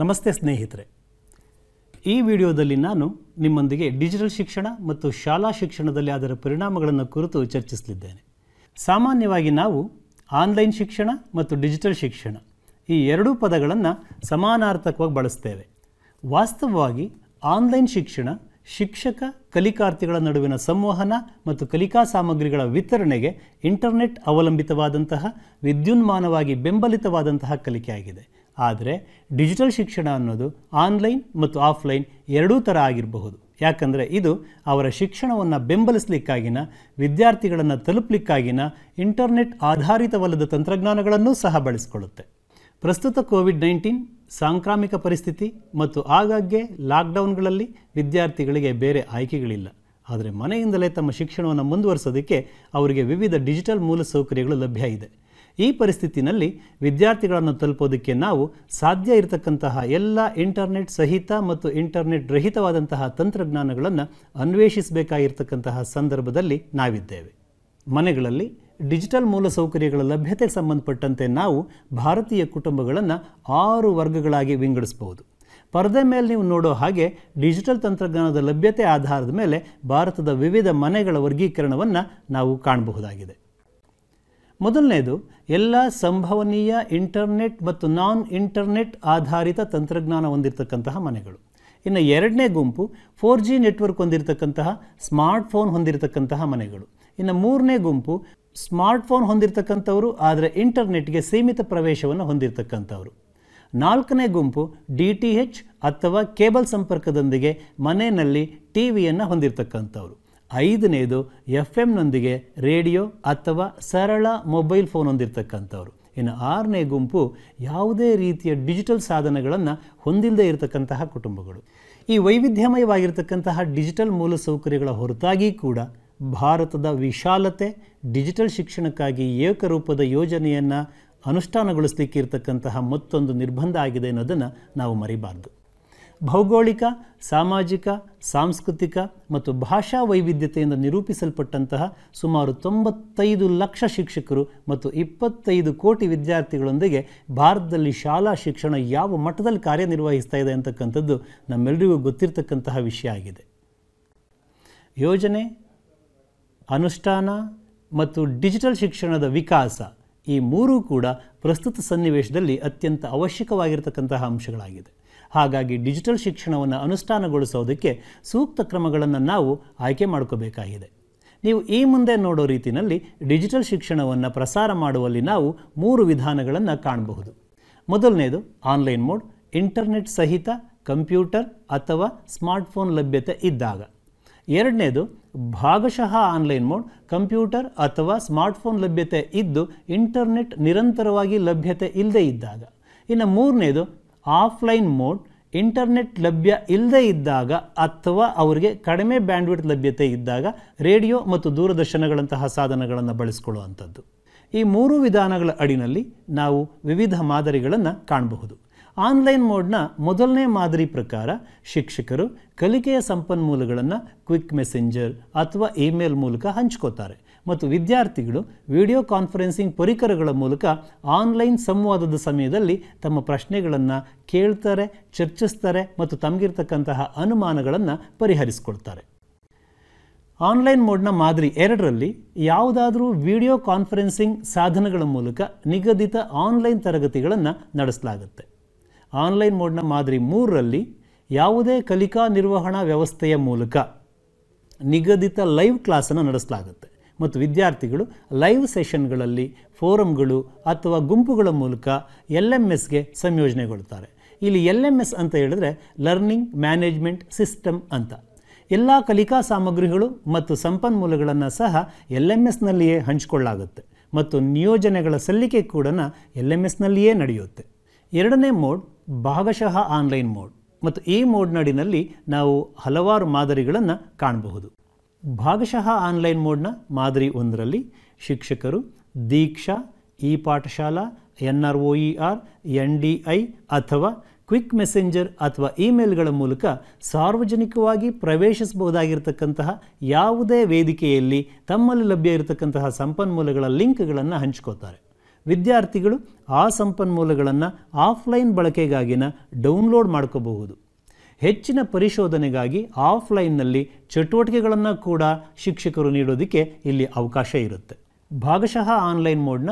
ನಮಸ್ತೆ ಸ್ನೇಹಿತರೆ ಈ ವಿಡಿಯೋದಲ್ಲಿ ನಾನು ನಿಮ್ಮೊಂದಿಗೆ ಡಿಜಿಟಲ್ ಶಿಕ್ಷಣ ಮತ್ತು ಶಾಲಾ ಶಿಕ್ಷಣದಲ್ಲಿ ಅದರ ಪರಿಣಾಮಗಳನ್ನು ಕುರಿತು ಚರ್ಚಿಸಲಿದ್ದೇನೆ ಸಾಮಾನ್ಯವಾಗಿ ನಾವು ಆನ್ಲೈನ್ ಶಿಕ್ಷಣ ಮತ್ತು ಡಿಜಿಟಲ್ ಶಿಕ್ಷಣ ಈ ಎರಡೂ ಪದಗಳನ್ನು ಸಮಾನಾರ್ಥಕವಾಗಿ ಬಳಸ್ತೇವೆ ವಾಸ್ತವವಾಗಿ ಆನ್ಲೈನ್ ಶಿಕ್ಷಣ ಶಿಕ್ಷಕ ಕಲಿಕಾರ್ಥಿಗಳ ನಡುವಿನ ಸಂವಹನ ಮತ್ತು ಕಲಿಕಾ ಸಾಮಗ್ರಿಗಳ ವಿತರಣೆಗೆ ಇಂಟರ್ನೆಟ್ ಅವಲಂಬಿತವಾದಂತಹ ವಿದ್ಯುನ್ಮಾನವಾಗಿ ಬೆಂಬಲಿತವಾದಂತಹ ಕಲಿಕೆಯಾಗಿದೆ ಆದರೆ ಡಿಜಿಟಲ್ ಶಿಕ್ಷಣ ಅನ್ನೋದು ಆನ್ಲೈನ್ ಮತ್ತು ಆಫ್ಲೈನ್ ಎರಡೂ ಥರ ಆಗಿರಬಹುದು ಯಾಕಂದರೆ ಇದು ಅವರ ಶಿಕ್ಷಣವನ್ನು ಬೆಂಬಲಿಸಲಿಕ್ಕಾಗಿನ ವಿದ್ಯಾರ್ಥಿಗಳನ್ನು ತಲುಪಲಿಕ್ಕಾಗಿನ ಇಂಟರ್ನೆಟ್ ಆಧಾರಿತವಲ್ಲದ ತಂತ್ರಜ್ಞಾನಗಳನ್ನೂ ಸಹ ಬಳಸಿಕೊಳ್ಳುತ್ತೆ ಪ್ರಸ್ತುತ ಕೋವಿಡ್ ನೈನ್ಟೀನ್ ಸಾಂಕ್ರಾಮಿಕ ಪರಿಸ್ಥಿತಿ ಮತ್ತು ಆಗಾಗ್ಗೆ ಲಾಕ್ಡೌನ್ಗಳಲ್ಲಿ ವಿದ್ಯಾರ್ಥಿಗಳಿಗೆ ಬೇರೆ ಆಯ್ಕೆಗಳಿಲ್ಲ ಆದರೆ ಮನೆಯಿಂದಲೇ ತಮ್ಮ ಶಿಕ್ಷಣವನ್ನು ಮುಂದುವರಿಸೋದಕ್ಕೆ ಅವರಿಗೆ ವಿವಿಧ ಡಿಜಿಟಲ್ ಮೂಲಸೌಕರ್ಯಗಳು ಲಭ್ಯ ಇದೆ ಈ ಪರಿಸ್ಥಿತಿನಲ್ಲಿ ವಿದ್ಯಾರ್ಥಿಗಳನ್ನು ತಲುಪೋದಕ್ಕೆ ನಾವು ಸಾಧ್ಯ ಇರತಕ್ಕಂತಹ ಎಲ್ಲ ಇಂಟರ್ನೆಟ್ ಸಹಿತ ಮತ್ತು ಇಂಟರ್ನೆಟ್ ರಹಿತವಾದಂತಹ ತಂತ್ರಜ್ಞಾನಗಳನ್ನು ಅನ್ವೇಷಿಸಬೇಕಾಗಿರ್ತಕ್ಕಂತಹ ಸಂದರ್ಭದಲ್ಲಿ ನಾವಿದ್ದೇವೆ ಮನೆಗಳಲ್ಲಿ ಡಿಜಿಟಲ್ ಮೂಲಸೌಕರ್ಯಗಳ ಲಭ್ಯತೆಗೆ ಸಂಬಂಧಪಟ್ಟಂತೆ ನಾವು ಭಾರತೀಯ ಕುಟುಂಬಗಳನ್ನು ಆರು ವರ್ಗಗಳಾಗಿ ವಿಂಗಡಿಸಬಹುದು ಪರದೆ ಮೇಲೆ ನೀವು ನೋಡೋ ಹಾಗೆ ಡಿಜಿಟಲ್ ತಂತ್ರಜ್ಞಾನದ ಲಭ್ಯತೆ ಆಧಾರದ ಮೇಲೆ ಭಾರತದ ವಿವಿಧ ಮನೆಗಳ ವರ್ಗೀಕರಣವನ್ನು ನಾವು ಕಾಣಬಹುದಾಗಿದೆ ಮೊದಲನೆಯದು ಎಲ್ಲ ಸಂಭವನೀಯ ಇಂಟರ್ನೆಟ್ ಮತ್ತು ನಾನ್ ಇಂಟರ್ನೆಟ್ ಆಧಾರಿತ ತಂತ್ರಜ್ಞಾನ ಹೊಂದಿರತಕ್ಕಂತಹ ಮನೆಗಳು ಇನ್ನು ಎರಡನೇ ಗುಂಪು ಫೋರ್ ಜಿ ನೆಟ್ವರ್ಕ್ ಹೊಂದಿರತಕ್ಕಂತಹ ಸ್ಮಾರ್ಟ್ಫೋನ್ ಹೊಂದಿರತಕ್ಕಂತಹ ಮನೆಗಳು ಇನ್ನು ಮೂರನೇ ಗುಂಪು ಸ್ಮಾರ್ಟ್ಫೋನ್ ಹೊಂದಿರತಕ್ಕಂಥವರು ಆದರೆ ಇಂಟರ್ನೆಟ್ಗೆ ಸೀಮಿತ ಪ್ರವೇಶವನ್ನು ಹೊಂದಿರತಕ್ಕಂಥವರು ನಾಲ್ಕನೇ ಗುಂಪು ಡಿ ಟಿ ಹೆಚ್ ಅಥವಾ ಕೇಬಲ್ ಸಂಪರ್ಕದೊಂದಿಗೆ ಮನೆಯಲ್ಲಿ ಟಿ ವಿಯನ್ನು ಹೊಂದಿರತಕ್ಕಂಥವ್ರು ಐದನೇದು ಎಫ್ ಎಮ್ನೊಂದಿಗೆ ರೇಡಿಯೋ ಅಥವಾ ಸರಳ ಮೊಬೈಲ್ ಫೋನ್ ಹೊಂದಿರತಕ್ಕಂಥವ್ರು ಇನ್ನು ಆರನೇ ಗುಂಪು ಯಾವುದೇ ರೀತಿಯ ಡಿಜಿಟಲ್ ಸಾಧನಗಳನ್ನು ಹೊಂದಿಲ್ಲದೆ ಇರತಕ್ಕಂತಹ ಕುಟುಂಬಗಳು ಈ ವೈವಿಧ್ಯಮಯವಾಗಿರ್ತಕ್ಕಂತಹ ಡಿಜಿಟಲ್ ಮೂಲಸೌಕರ್ಯಗಳ ಹೊರತಾಗಿ ಕೂಡ ಭಾರತದ ವಿಶಾಲತೆ ಡಿಜಿಟಲ್ ಶಿಕ್ಷಣಕ್ಕಾಗಿ ಏಕರೂಪದ ಯೋಜನೆಯನ್ನು ಅನುಷ್ಠಾನಗೊಳಿಸಲಿಕ್ಕೆ ಇರತಕ್ಕಂತಹ ಮತ್ತೊಂದು ನಿರ್ಬಂಧ ಆಗಿದೆ ಅನ್ನೋದನ್ನು ನಾವು ಮರಿಬಾರ್ದು ಭೌಗೋಳಿಕ ಸಾಮಾಜಿಕ ಸಾಂಸ್ಕೃತಿಕ ಮತ್ತು ಭಾಷಾ ವೈವಿಧ್ಯತೆಯಿಂದ ನಿರೂಪಿಸಲ್ಪಟ್ಟಂತಹ ಸುಮಾರು ತೊಂಬತ್ತೈದು ಲಕ್ಷ ಶಿಕ್ಷಕರು ಮತ್ತು ಇಪ್ಪತ್ತೈದು ಕೋಟಿ ವಿದ್ಯಾರ್ಥಿಗಳೊಂದಿಗೆ ಭಾರತದಲ್ಲಿ ಶಾಲಾ ಶಿಕ್ಷಣ ಯಾವ ಮಟ್ಟದಲ್ಲಿ ಕಾರ್ಯನಿರ್ವಹಿಸ್ತಾ ಇದೆ ಅಂತಕ್ಕಂಥದ್ದು ನಮ್ಮೆಲ್ಲರಿಗೂ ಗೊತ್ತಿರತಕ್ಕಂತಹ ವಿಷಯ ಆಗಿದೆ ಯೋಜನೆ ಅನುಷ್ಠಾನ ಮತ್ತು ಡಿಜಿಟಲ್ ಶಿಕ್ಷಣದ ವಿಕಾಸ ಈ ಮೂರೂ ಕೂಡ ಪ್ರಸ್ತುತ ಸನ್ನಿವೇಶದಲ್ಲಿ ಅತ್ಯಂತ ಅವಶ್ಯಕವಾಗಿರತಕ್ಕಂತಹ ಅಂಶಗಳಾಗಿದೆ ಹಾಗಾಗಿ ಡಿಜಿಟಲ್ ಶಿಕ್ಷಣವನ್ನು ಅನುಷ್ಠಾನಗೊಳಿಸೋದಕ್ಕೆ ಸೂಕ್ತ ಕ್ರಮಗಳನ್ನು ನಾವು ಆಯ್ಕೆ ಮಾಡ್ಕೋಬೇಕಾಗಿದೆ ನೀವು ಈ ಮುಂದೆ ನೋಡೋ ರೀತಿಯಲ್ಲಿ ಡಿಜಿಟಲ್ ಶಿಕ್ಷಣವನ್ನು ಪ್ರಸಾರ ಮಾಡುವಲ್ಲಿ ನಾವು ಮೂರು ವಿಧಾನಗಳನ್ನು ಕಾಣಬಹುದು ಮೊದಲನೇದು ಆನ್ಲೈನ್ ಮೋಡ್ ಇಂಟರ್ನೆಟ್ ಸಹಿತ ಕಂಪ್ಯೂಟರ್ ಅಥವಾ ಸ್ಮಾರ್ಟ್ಫೋನ್ ಲಭ್ಯತೆ ಇದ್ದಾಗ ಎರಡನೇದು ಭಾಗಶಃ ಆನ್ಲೈನ್ ಮೋಡ್ ಕಂಪ್ಯೂಟರ್ ಅಥವಾ ಸ್ಮಾರ್ಟ್ಫೋನ್ ಲಭ್ಯತೆ ಇದ್ದು ಇಂಟರ್ನೆಟ್ ನಿರಂತರವಾಗಿ ಲಭ್ಯತೆ ಇಲ್ಲದೇ ಇದ್ದಾಗ ಇನ್ನು ಮೂರನೇದು ಆಫ್ಲೈನ್ ಮೋಡ್ ಇಂಟರ್ನೆಟ್ ಲಭ್ಯ ಇಲ್ಲದೇ ಇದ್ದಾಗ ಅಥವಾ ಅವರಿಗೆ ಕಡಿಮೆ ಬ್ಯಾಂಡ್ವಿಡ್ತ್ ಲಭ್ಯತೆ ಇದ್ದಾಗ ರೇಡಿಯೋ ಮತ್ತು ದೂರದರ್ಶನಗಳಂತಹ ಸಾಧನಗಳನ್ನು ಬಳಸ್ಕೊಳ್ಳುವಂಥದ್ದು ಈ ಮೂರು ವಿಧಾನಗಳ ಅಡಿನಲ್ಲಿ ನಾವು ವಿವಿಧ ಮಾದರಿಗಳನ್ನು ಕಾಣಬಹುದು ಆನ್ಲೈನ್ ಮೋಡ್ನ ಮೊದಲನೇ ಮಾದರಿ ಪ್ರಕಾರ ಶಿಕ್ಷಕರು ಕಲಿಕೆಯ ಸಂಪನ್ಮೂಲಗಳನ್ನು ಕ್ವಿಕ್ ಮೆಸೆಂಜರ್ ಅಥವಾ ಇಮೇಲ್ ಮೂಲಕ ಹಂಚ್ಕೋತಾರೆ ಮತ್ತು ವಿದ್ಯಾರ್ಥಿಗಳು ವಿಡಿಯೋ ಕಾನ್ಫರೆನ್ಸಿಂಗ್ ಪರಿಕರಗಳ ಮೂಲಕ ಆನ್ಲೈನ್ ಸಂವಾದದ ಸಮಯದಲ್ಲಿ ತಮ್ಮ ಪ್ರಶ್ನೆಗಳನ್ನು ಕೇಳ್ತಾರೆ ಚರ್ಚಿಸ್ತಾರೆ ಮತ್ತು ತಮಗಿರ್ತಕ್ಕಂತಹ ಅನುಮಾನಗಳನ್ನು ಪರಿಹರಿಸಿಕೊಳ್ತಾರೆ ಆನ್ಲೈನ್ ಮೋಡ್ನ ಮಾದರಿ ಎರಡರಲ್ಲಿ ಯಾವುದಾದರೂ ವಿಡಿಯೋ ಕಾನ್ಫರೆನ್ಸಿಂಗ್ ಸಾಧನಗಳ ಮೂಲಕ ನಿಗದಿತ ಆನ್ಲೈನ್ ತರಗತಿಗಳನ್ನು ನಡೆಸಲಾಗುತ್ತೆ ಆನ್ಲೈನ್ ಮೋಡ್ನ ಮಾದರಿ ಮೂರರಲ್ಲಿ ಯಾವುದೇ ಕಲಿಕಾ ನಿರ್ವಹಣಾ ವ್ಯವಸ್ಥೆಯ ಮೂಲಕ ನಿಗದಿತ ಲೈವ್ ಕ್ಲಾಸನ್ನು ನಡೆಸಲಾಗುತ್ತೆ ಮತ್ತು ವಿದ್ಯಾರ್ಥಿಗಳು ಲೈವ್ ಸೆಷನ್ಗಳಲ್ಲಿ ಫೋರಮ್ಗಳು ಅಥವಾ ಗುಂಪುಗಳ ಮೂಲಕ ಎಲ್ ಎಮ್ ಎಸ್ಗೆ ಸಂಯೋಜನೆಗೊಳ್ತಾರೆ ಇಲ್ಲಿ ಎಲ್ ಎಮ್ ಎಸ್ ಅಂತ ಹೇಳಿದ್ರೆ ಲರ್ನಿಂಗ್ ಮ್ಯಾನೇಜ್ಮೆಂಟ್ ಸಿಸ್ಟಮ್ ಅಂತ ಎಲ್ಲ ಕಲಿಕಾ ಸಾಮಗ್ರಿಗಳು ಮತ್ತು ಸಂಪನ್ಮೂಲಗಳನ್ನು ಸಹ ಎಲ್ ಎಮ್ ಎಸ್ನಲ್ಲಿಯೇ ಹಂಚಿಕೊಳ್ಳಾಗುತ್ತೆ ಮತ್ತು ನಿಯೋಜನೆಗಳ ಸಲ್ಲಿಕೆ ಕೂಡ ಎಲ್ ಎಮ್ ಎಸ್ನಲ್ಲಿಯೇ ನಡೆಯುತ್ತೆ ಎರಡನೇ ಮೋಡ್ ಭಾಗಶಃ ಆನ್ಲೈನ್ ಮೋಡ್ ಮತ್ತು ಈ ಮೋಡ್ನಡಿನಲ್ಲಿ ನಾವು ಹಲವಾರು ಮಾದರಿಗಳನ್ನು ಕಾಣಬಹುದು ಭಾಗಶಃ ಆನ್ಲೈನ್ ಮೋಡ್ನ ಮಾದರಿ ಒಂದರಲ್ಲಿ ಶಿಕ್ಷಕರು Diksha E Pathshala N R O E R N D I ಅಥವಾ ಕ್ವಿಕ್ ಮೆಸೆಂಜರ್ ಅಥವಾ ಇಮೇಲ್ಗಳ ಮೂಲಕ ಸಾರ್ವಜನಿಕವಾಗಿ ಪ್ರವೇಶಿಸಬಹುದಾಗಿರ್ತಕ್ಕಂತಹ ಯಾವುದೇ ವೇದಿಕೆಯಲ್ಲಿ ತಮ್ಮಲ್ಲಿ ಲಭ್ಯ ಇರತಕ್ಕಂತಹ ಸಂಪನ್ಮೂಲಗಳ ಲಿಂಕ್ಗಳನ್ನು ಹಂಚ್ಕೋತಾರೆ ವಿದ್ಯಾರ್ಥಿಗಳು ಆ ಸಂಪನ್ಮೂಲಗಳನ್ನು ಆಫ್ಲೈನ್ ಬಳಕೆಗಾಗಿನ ಡೌನ್ಲೋಡ್ ಮಾಡ್ಕೋಬಹುದು ಹೆಚ್ಚಿನ ಪರಿಶೋಧನೆಗಾಗಿ ಆಫ್ಲೈನ್ನಲ್ಲಿ ಚಟುವಟಿಕೆಗಳನ್ನು ಕೂಡ ಶಿಕ್ಷಕರು ನೀಡೋದಕ್ಕೆ ಇಲ್ಲಿ ಅವಕಾಶ ಇರುತ್ತೆ ಭಾಗಶಃ ಆನ್ಲೈನ್ ಮೋಡ್ನ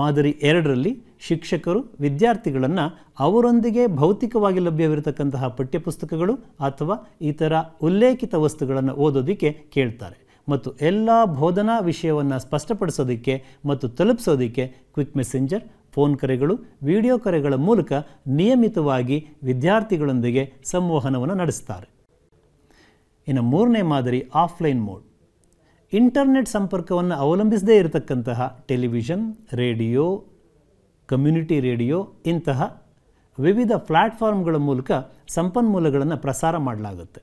ಮಾದರಿ ಎರಡರಲ್ಲಿ ಶಿಕ್ಷಕರು ವಿದ್ಯಾರ್ಥಿಗಳನ್ನು ಅವರೊಂದಿಗೆ ಭೌತಿಕವಾಗಿ ಲಭ್ಯವಿರತಕ್ಕಂತಹ ಪಠ್ಯಪುಸ್ತಕಗಳು ಅಥವಾ ಇತರ ಉಲ್ಲೇಖಿತ ವಸ್ತುಗಳನ್ನು ಓದೋದಕ್ಕೆ ಕೇಳ್ತಾರೆ ಮತ್ತು ಎಲ್ಲ ಬೋಧನಾ ವಿಷಯವನ್ನು ಸ್ಪಷ್ಟಪಡಿಸೋದಕ್ಕೆ ಮತ್ತು ತಲುಪಿಸೋದಕ್ಕೆ ಕ್ವಿಕ್ ಮೆಸೆಂಜರ್ ಫೋನ್ ಕರೆಗಳು ವಿಡಿಯೋ ಕರೆಗಳ ಮೂಲಕ ನಿಯಮಿತವಾಗಿ ವಿದ್ಯಾರ್ಥಿಗಳೊಂದಿಗೆ ಸಂವಹನವನ್ನು ನಡೆಸ್ತಾರೆ ಇನ್ನು ಮೂರನೇ ಮಾದರಿ ಆಫ್ಲೈನ್ ಮೋಡ್ ಇಂಟರ್ನೆಟ್ ಸಂಪರ್ಕವನ್ನು ಅವಲಂಬಿಸದೇ ಇರತಕ್ಕಂತಹ ಟೆಲಿವಿಷನ್ ರೇಡಿಯೋ ಕಮ್ಯುನಿಟಿ ರೇಡಿಯೋ ಇಂತಹ ವಿವಿಧ ಪ್ಲಾಟ್ಫಾರ್ಮ್ಗಳ ಮೂಲಕ ಸಂಪನ್ಮೂಲಗಳನ್ನು ಪ್ರಸಾರ ಮಾಡಲಾಗುತ್ತೆ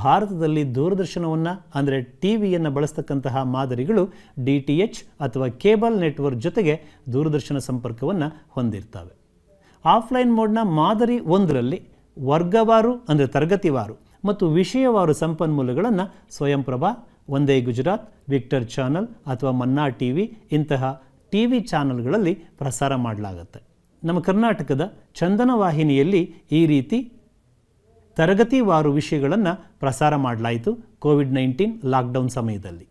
ಭಾರತದಲ್ಲಿ ದೂರದರ್ಶನವನ್ನು ಅಂದರೆ ಟಿ ವಿಯನ್ನು ಬಳಸ್ತಕ್ಕಂತಹ ಮಾದರಿಗಳು ಡಿ ಟಿ ಎಚ್ ಅಥವಾ ಕೇಬಲ್ ನೆಟ್ವರ್ಕ್ ಜೊತೆಗೆ ದೂರದರ್ಶನ ಸಂಪರ್ಕವನ್ನು ಹೊಂದಿರ್ತವೆ ಆಫ್ಲೈನ್ ಮೋಡ್ನ ಮಾದರಿ ಒಂದರಲ್ಲಿ ವರ್ಗವಾರು ಅಂದರೆ ತರಗತಿವಾರು ಮತ್ತು ವಿಷಯವಾರು ಸಂಪನ್ಮೂಲಗಳನ್ನು ಸ್ವಯಂಪ್ರಭಾ ಒಂದೇ ಗುಜರಾತ್ ವಿಕ್ಟರ್ ಚಾನಲ್ ಅಥವಾ ಮನ್ನಾ ಟಿ ವಿ ಇಂತಹ ಟಿ ವಿ ಚಾನಲ್ಗಳಲ್ಲಿ ಪ್ರಸಾರ ಮಾಡಲಾಗುತ್ತೆ ನಮ್ಮ ಕರ್ನಾಟಕದ ಚಂದನ ವಾಹಿನಿಯಲ್ಲಿ ಈ ರೀತಿ ತರಗತಿವಾರು ವಿಷಯಗಳನ್ನು ಪ್ರಸಾರ ಮಾಡಲಾಯಿತು ಕೋವಿಡ್ ನೈನ್ಟೀನ್ ಲಾಕ್ಡೌನ್ ಸಮಯದಲ್ಲಿ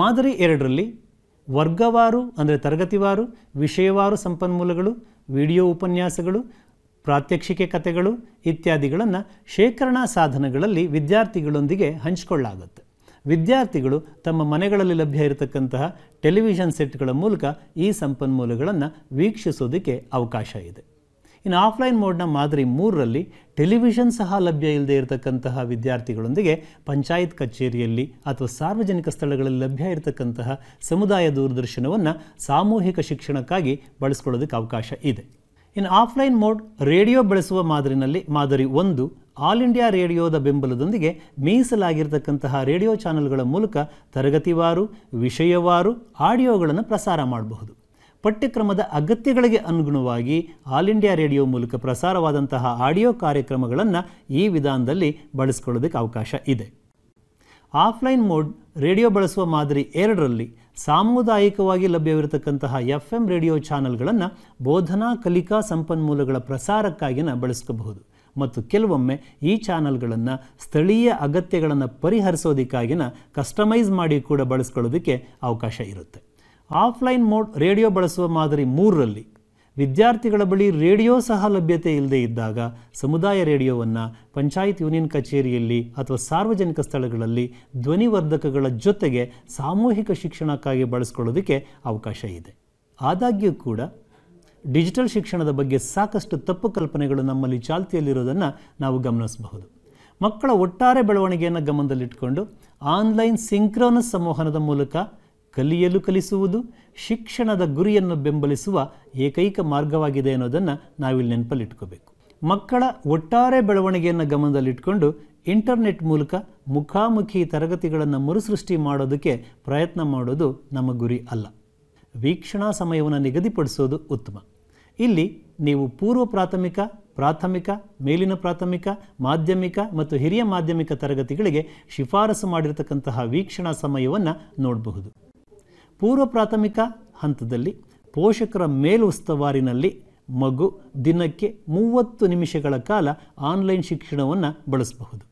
ಮಾದರಿ ಎರಡರಲ್ಲಿ ವರ್ಗವಾರು ಅಂದರೆ ತರಗತಿವಾರು ವಿಷಯವಾರು ಸಂಪನ್ಮೂಲಗಳು ವಿಡಿಯೋ ಉಪನ್ಯಾಸಗಳು ಪ್ರಾತ್ಯಕ್ಷಿಕೆ ಕಥೆಗಳು ಇತ್ಯಾದಿಗಳನ್ನು ಶೇಖರಣಾ ಸಾಧನಗಳಲ್ಲಿ ವಿದ್ಯಾರ್ಥಿಗಳೊಂದಿಗೆ ಹಂಚಿಕೊಳ್ಳಾಗುತ್ತೆ ವಿದ್ಯಾರ್ಥಿಗಳು ತಮ್ಮ ಮನೆಗಳಲ್ಲಿ ಲಭ್ಯ ಇರತಕ್ಕಂತಹ ಟೆಲಿವಿಷನ್ ಸೆಟ್ಗಳ ಮೂಲಕ ಈ ಸಂಪನ್ಮೂಲಗಳನ್ನು ವೀಕ್ಷಿಸೋದಕ್ಕೆ ಅವಕಾಶ ಇದೆ ಇನ್ನು ಆಫ್ಲೈನ್ ಮೋಡ್ನ ಮಾದರಿ ಮೂರರಲ್ಲಿ ಟೆಲಿವಿಷನ್ ಸಹ ಲಭ್ಯ ಇಲ್ಲದೆ ಇರತಕ್ಕಂತಹ ವಿದ್ಯಾರ್ಥಿಗಳೊಂದಿಗೆ ಪಂಚಾಯತ್ ಕಚೇರಿಯಲ್ಲಿ ಅಥವಾ ಸಾರ್ವಜನಿಕ ಸ್ಥಳಗಳಲ್ಲಿ ಲಭ್ಯ ಇರತಕ್ಕಂತಹ ಸಮುದಾಯ ದೂರದರ್ಶನವನ್ನು ಸಾಮೂಹಿಕ ಶಿಕ್ಷಣಕ್ಕಾಗಿ ಬಳಸ್ಕೊಳ್ಳೋದಕ್ಕೆ ಅವಕಾಶ ಇದೆ ಇನ್ನು ಆಫ್ಲೈನ್ ಮೋಡ್ ರೇಡಿಯೋ ಬಳಸುವ ಮಾದರಿನಲ್ಲಿ ಮಾದರಿ ಒಂದು ಆಲ್ ಇಂಡಿಯಾ ರೇಡಿಯೋದ ಬೆಂಬಲದೊಂದಿಗೆ ಮೀಸಲಾಗಿರ್ತಕ್ಕಂತಹ ರೇಡಿಯೋ ಚಾನೆಲ್ಗಳ ಮೂಲಕ ತರಗತಿವಾರು ವಿಷಯವಾರು ಆಡಿಯೋಗಳನ್ನು ಪ್ರಸಾರ ಮಾಡಬಹುದು ಪಠ್ಯಕ್ರಮದ ಅಗತ್ಯಗಳಿಗೆ ಅನುಗುಣವಾಗಿ ಆಲ್ ಇಂಡಿಯಾ ರೇಡಿಯೋ ಮೂಲಕ ಪ್ರಸಾರವಾದಂತಹ ಆಡಿಯೋ ಕಾರ್ಯಕ್ರಮಗಳನ್ನು ಈ ವಿಧಾನದಲ್ಲಿ ಬಳಸ್ಕೊಳ್ಳೋದಕ್ಕೆ ಅವಕಾಶ ಇದೆ ಆಫ್ಲೈನ್ ಮೋಡ್ ರೇಡಿಯೋ ಬಳಸುವ ಮಾದರಿ ಎರಡರಲ್ಲಿ ಸಾಮುದಾಯಿಕವಾಗಿ ಲಭ್ಯವಿರತಕ್ಕಂತಹ ಎಫ್ ಎಂ ರೇಡಿಯೋ ಚಾನಲ್ಗಳನ್ನು ಬೋಧನಾ ಕಲಿಕಾ ಸಂಪನ್ಮೂಲಗಳ ಪ್ರಸಾರಕ್ಕಾಗಿನ ಬಳಸ್ಕೋಬಹುದು ಮತ್ತು ಕೆಲವೊಮ್ಮೆ ಈ ಚಾನಲ್ಗಳನ್ನು ಸ್ಥಳೀಯ ಅಗತ್ಯಗಳನ್ನು ಪರಿಹರಿಸೋದಕ್ಕಾಗಿನ ಕಸ್ಟಮೈಸ್ ಮಾಡಿ ಕೂಡ ಬಳಸ್ಕೊಳ್ಳೋದಕ್ಕೆ ಅವಕಾಶ ಇರುತ್ತೆ ಆಫ್ಲೈನ್ ಮೋಡ್ ರೇಡಿಯೋ ಬಳಸುವ ಮಾದರಿ ಮೂರರಲ್ಲಿ ವಿದ್ಯಾರ್ಥಿಗಳ ಬಳಿ ರೇಡಿಯೋ ಸಹ ಲಭ್ಯತೆ ಇಲ್ಲದೇ ಇದ್ದಾಗ ಸಮುದಾಯ ರೇಡಿಯೋವನ್ನು ಪಂಚಾಯತ್ ಯೂನಿಯನ್ ಕಚೇರಿಯಲ್ಲಿ ಅಥವಾ ಸಾರ್ವಜನಿಕ ಸ್ಥಳಗಳಲ್ಲಿ ಧ್ವನಿವರ್ಧಕಗಳ ಜೊತೆಗೆ ಸಾಮೂಹಿಕ ಶಿಕ್ಷಣಕ್ಕಾಗಿ ಬಳಸ್ಕೊಳ್ಳೋದಕ್ಕೆ ಅವಕಾಶ ಇದೆ ಆದಾಗ್ಯೂ ಕೂಡ ಡಿಜಿಟಲ್ ಶಿಕ್ಷಣದ ಬಗ್ಗೆ ಸಾಕಷ್ಟು ತಪ್ಪು ಕಲ್ಪನೆಗಳು ನಮ್ಮಲ್ಲಿ ಚಾಲ್ತಿಯಲ್ಲಿರೋದನ್ನು ನಾವು ಗಮನಿಸಬಹುದು ಮಕ್ಕಳ ಒಟ್ಟಾರೆ ಬೆಳವಣಿಗೆಯನ್ನು ಗಮನದಲ್ಲಿಟ್ಟುಕೊಂಡು ಆನ್ಲೈನ್ ಸಿಂಕ್ರೋನಸ್ ಸಂವಹನದ ಮೂಲಕ ಕಲಿಯಲು ಕಲಿಸುವುದು ಶಿಕ್ಷಣದ ಗುರಿಯನ್ನು ಬೆಂಬಲಿಸುವ ಏಕೈಕ ಮಾರ್ಗವಾಗಿದೆ ಅನ್ನೋದನ್ನು ನಾವಿಲ್ಲಿ ನೆನಪಲ್ಲಿಟ್ಕೋಬೇಕು ಮಕ್ಕಳ ಒಟ್ಟಾರೆ ಬೆಳವಣಿಗೆಯನ್ನು ಗಮನದಲ್ಲಿಟ್ಕೊಂಡು ಇಂಟರ್ನೆಟ್ ಮೂಲಕ ಮುಖಾಮುಖಿ ತರಗತಿಗಳನ್ನು ಮರುಸೃಷ್ಟಿ ಮಾಡೋದಕ್ಕೆ ಪ್ರಯತ್ನ ಮಾಡೋದು ನಮ್ಮ ಗುರಿ ಅಲ್ಲ ವೀಕ್ಷಣಾ ಸಮಯವನ್ನು ನಿಗದಿಪಡಿಸೋದು ಉತ್ತಮ ಇಲ್ಲಿ ನೀವು ಪೂರ್ವ ಪ್ರಾಥಮಿಕ ಪ್ರಾಥಮಿಕ ಮೇಲಿನ ಪ್ರಾಥಮಿಕ ಮಾಧ್ಯಮಿಕ ಮತ್ತು ಹಿರಿಯ ಮಾಧ್ಯಮಿಕ ತರಗತಿಗಳಿಗೆ ಶಿಫಾರಸು ಮಾಡಿರತಕ್ಕಂತಹ ವೀಕ್ಷಣಾ ಸಮಯವನ್ನು ನೋಡಬಹುದು ಪೂರ್ವ ಪ್ರಾಥಮಿಕ ಹಂತದಲ್ಲಿ ಪೋಷಕರ ಮೇಲುಸ್ತವಾರಿನಲ್ಲಿ ಮಗು ದಿನಕ್ಕೆ ಮೂವತ್ತು ನಿಮಿಷಗಳ ಕಾಲ ಆನ್ಲೈನ್ ಶಿಕ್ಷಣವನ್ನು ಬಳಸಬಹುದು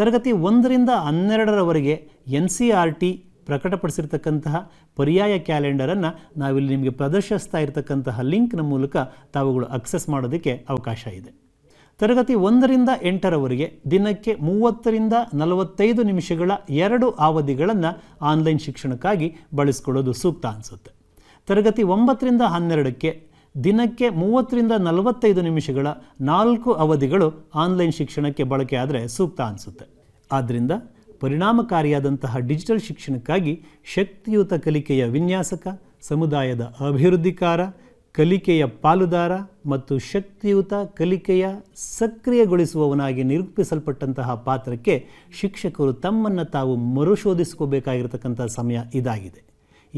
ತರಗತಿ ಒಂದರಿಂದ ಹನ್ನೆರಡರವರೆಗೆ ಎನ್ ಸಿ ಆರ್ ಟಿ ಪ್ರಕಟಪಡಿಸಿರ್ತಕ್ಕಂತಹ ಪರ್ಯಾಯ ಕ್ಯಾಲೆಂಡರನ್ನು ನಾವಿಲ್ಲಿ ನಿಮಗೆ ಪ್ರದರ್ಶಿಸ್ತಾ ಇರತಕ್ಕಂತಹ ಲಿಂಕ್ನ ಮೂಲಕ ತಾವುಗಳು ಅಕ್ಸೆಸ್ ಮಾಡೋದಕ್ಕೆ ಅವಕಾಶ ಇದೆ ತರಗತಿ ಒಂದರಿಂದ ಎಂಟರವರೆಗೆ ದಿನಕ್ಕೆ ಮೂವತ್ತರಿಂದ ನಲವತ್ತೈದು ನಿಮಿಷಗಳ ಎರಡು ಅವಧಿಗಳನ್ನು ಆನ್ಲೈನ್ ಶಿಕ್ಷಣಕ್ಕಾಗಿ ಬಳಸ್ಕೊಳ್ಳೋದು ಸೂಕ್ತ ಅನಿಸುತ್ತೆ ತರಗತಿ ಒಂಬತ್ತರಿಂದ ಹನ್ನೆರಡಕ್ಕೆ ದಿನಕ್ಕೆ ಮೂವತ್ತರಿಂದ ನಲವತ್ತೈದು ನಿಮಿಷಗಳ ನಾಲ್ಕು ಅವಧಿಗಳು ಆನ್ಲೈನ್ ಶಿಕ್ಷಣಕ್ಕೆ ಬಳಕೆಯಾದರೆ ಸೂಕ್ತ ಅನಿಸುತ್ತೆ ಆದ್ದರಿಂದ ಪರಿಣಾಮಕಾರಿಯಾದಂತಹ ಡಿಜಿಟಲ್ ಶಿಕ್ಷಣಕ್ಕಾಗಿ ಶಕ್ತಿಯುತ ಕಲಿಕೆಯ ವಿನ್ಯಾಸಕ ಸಮುದಾಯದ ಅಭಿವೃದ್ಧಿಕಾರ ಕಲಿಕೆಯ ಪಾಲುದಾರ ಮತ್ತು ಶಕ್ತಿಯುತ ಕಲಿಕೆಯ ಸಕ್ರಿಯಗೊಳಿಸುವವನಾಗಿ ನಿರೂಪಿಸಲ್ಪಟ್ಟಂತಹ ಪಾತ್ರಕ್ಕೆ ಶಿಕ್ಷಕರು ತಮ್ಮನ್ನು ತಾವು ಮರುಶೋಧಿಸಿಕೋಬೇಕಾಗಿರತಕ್ಕಂಥ ಸಮಯ ಇದಾಗಿದೆ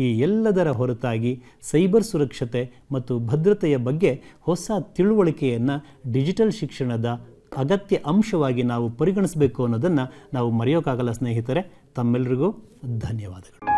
ಈ ಎಲ್ಲದರ ಹೊರತಾಗಿ ಸೈಬರ್ ಸುರಕ್ಷತೆ ಮತ್ತು ಭದ್ರತೆಯ ಬಗ್ಗೆ ಹೊಸ ತಿಳುವಳಿಕೆಯನ್ನು ಡಿಜಿಟಲ್ ಶಿಕ್ಷಣದ ಅಗತ್ಯ ಅಂಶವಾಗಿ ನಾವು ಪರಿಗಣಿಸಬೇಕು ಅನ್ನೋದನ್ನು ನಾವು ಮರೆಯೋಕ್ಕಾಗಲ್ಲ ಸ್ನೇಹಿತರೆ ತಮ್ಮೆಲ್ಲರಿಗೂ ಧನ್ಯವಾದಗಳು